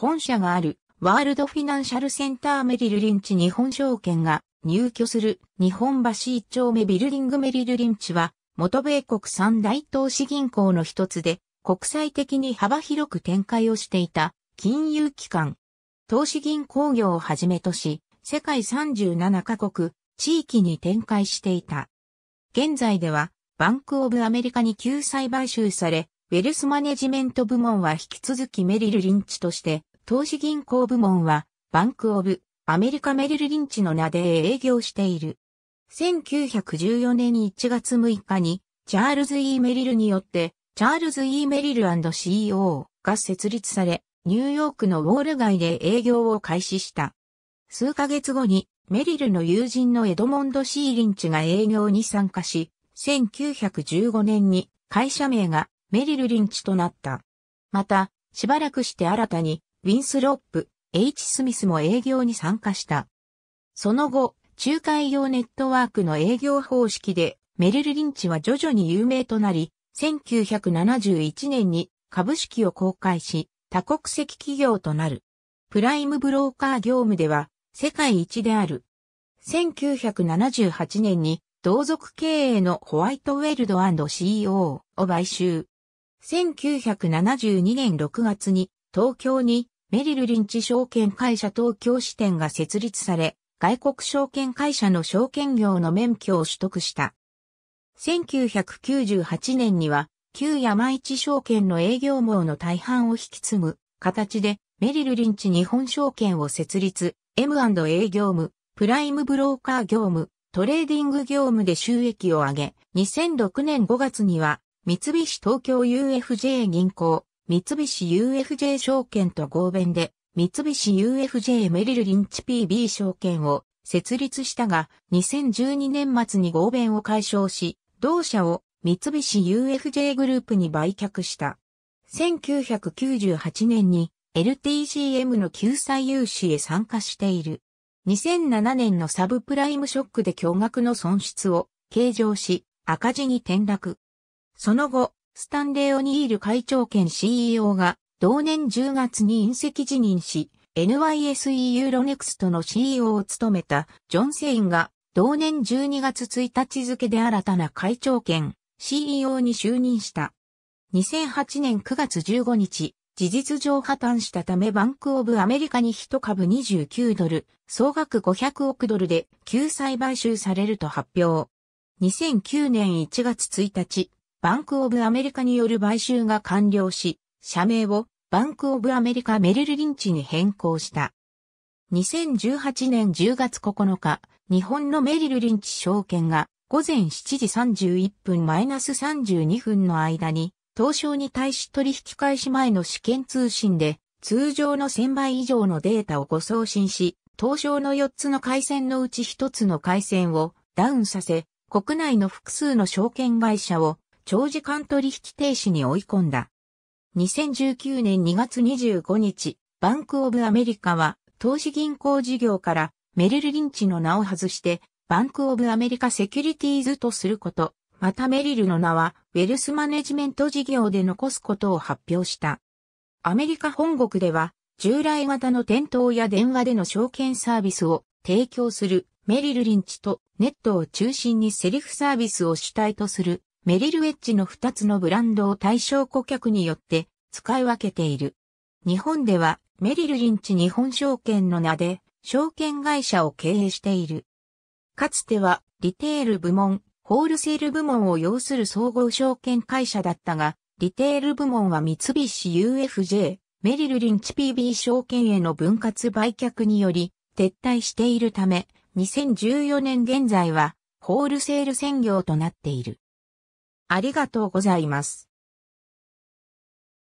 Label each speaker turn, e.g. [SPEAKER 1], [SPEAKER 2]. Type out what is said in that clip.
[SPEAKER 1] 本社があるワールドフィナンシャルセンターメリルリンチ日本証券が入居する日本橋一丁目ビルディングメリルリンチは元米国三大投資銀行の一つで国際的に幅広く展開をしていた金融機関。投資銀行業をはじめとし世界37カ国地域に展開していた。現在ではバンクオブアメリカに救済買収されウェルスマネジメント部門は引き続きメリルリンチとして投資銀行部門は、バンクオブ、アメリカメリル・リンチの名で営業している。1914年1月6日に、チャールズ・ E・ メリルによって、チャールズ・ E・ メリル &CEO が設立され、ニューヨークのウォール街で営業を開始した。数ヶ月後に、メリルの友人のエドモンド・シー・リンチが営業に参加し、1915年に会社名がメリル・リンチとなった。また、しばらくして新たにウィンスロップ、H. スミスも営業に参加した。その後、仲介業ネットワークの営業方式で、メルル・リンチは徐々に有名となり、1971年に株式を公開し、多国籍企業となる。プライムブローカー業務では世界一である。1978年に同族経営のホワイトウェルド &CEO を買収。1972年6月に東京にメリルリンチ証券会社東京支店が設立され、外国証券会社の証券業の免許を取得した。1998年には、旧山市証券の営業網の大半を引き継ぐ形で、メリルリンチ日本証券を設立、M&A 業務、プライムブローカー業務、トレーディング業務で収益を上げ、2006年5月には、三菱東京 UFJ 銀行、三菱 UFJ 証券と合弁で、三菱 UFJ メリルリンチ PB 証券を設立したが、2012年末に合弁を解消し、同社を三菱 UFJ グループに売却した。1998年に LTCM の救済融資へ参加している。2007年のサブプライムショックで巨額の損失を計上し、赤字に転落。その後、スタンレー・オニール会長兼 CEO が同年10月に隕石辞任し、NYSE ユーロネクストの CEO を務めたジョン・セインが同年12月1日付で新たな会長兼 CEO に就任した。2008年9月15日、事実上破綻したためバンクオブアメリカに1株29ドル、総額500億ドルで救済買収されると発表。2009年1月1日、バンクオブアメリカによる買収が完了し、社名をバンクオブアメリカメリルリンチに変更した。2018年10月9日、日本のメリルリンチ証券が午前7時31分マイナス32分の間に、東証に対し取引開始前の試験通信で、通常の1000倍以上のデータをご送信し、東証の4つの回線のうち1つの回線をダウンさせ、国内の複数の証券会社を長時間取引停止に追い込んだ。2019年2月25日、バンクオブアメリカは投資銀行事業からメリル・リンチの名を外して、バンクオブアメリカセキュリティーズとすること、またメリルの名はウェルスマネジメント事業で残すことを発表した。アメリカ本国では、従来型の店頭や電話での証券サービスを提供するメリル・リンチとネットを中心にセリフサービスを主体とするメリルエッジの2つのブランドを対象顧客によって使い分けている。日本ではメリルリンチ日本証券の名で証券会社を経営している。かつてはリテール部門、ホールセール部門を要する総合証券会社だったが、リテール部門は三菱 UFJ、メリルリンチ PB 証券への分割売却により撤退しているため、2014年現在はホールセール専業となっている。ありがとうございます。